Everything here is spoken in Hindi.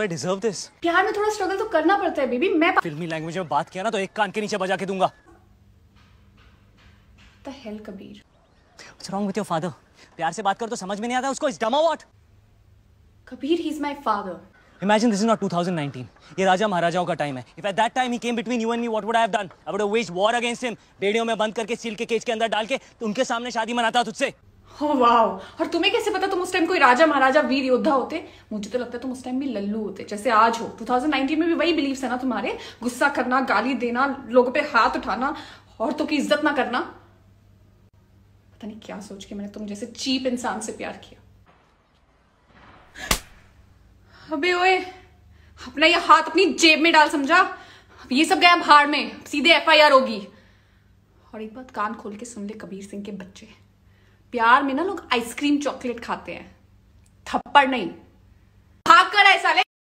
I deserve this. प्यार में थोड़ा स्ट्रगल तो करना पड़ता है बेबी मैं फिल्मी लैंग्वेज में बात किया ना तो एक कान के नीचे बजा के दूंगा The hell, Kabir? What's wrong with your father? प्यार से बात करो तो समझ में नहीं आता उसको इस डमा what Kabir he is my father imagine this is not 2019. ये राजा महाराजाओं का टाइम है if at that time he came between you and me what would I have done? I would have waged war against him बेड़ियों में बंद करके सील के केज के अंदर डाल के तो उनके सामने शादी मनाता तुझसे वाह oh, और तुम्हें कैसे पता तुम उस टाइम कोई राजा महाराजा वीर योद्धा होते मुझे तो लगता है तुम उस टाइम भी लल्लू होते जैसे आज हो 2019 में भी वही बिलीव है ना तुम्हारे गुस्सा करना गाली देना लोगों पे हाथ उठाना औरतों की इज्जत ना करना पता नहीं क्या सोच के मैंने तुम जैसे चीप इंसान से प्यार किया अबे ओए अपना ये हाथ अपनी जेब में डाल समझा अब ये सब गया भाड़ में सीधे एफ होगी और एक बात कान खोल के सुन ले कबीर सिंह के बच्चे प्यार में ना लोग आइसक्रीम चॉकलेट खाते हैं थप्पड़ नहीं खाकर ऐसा ले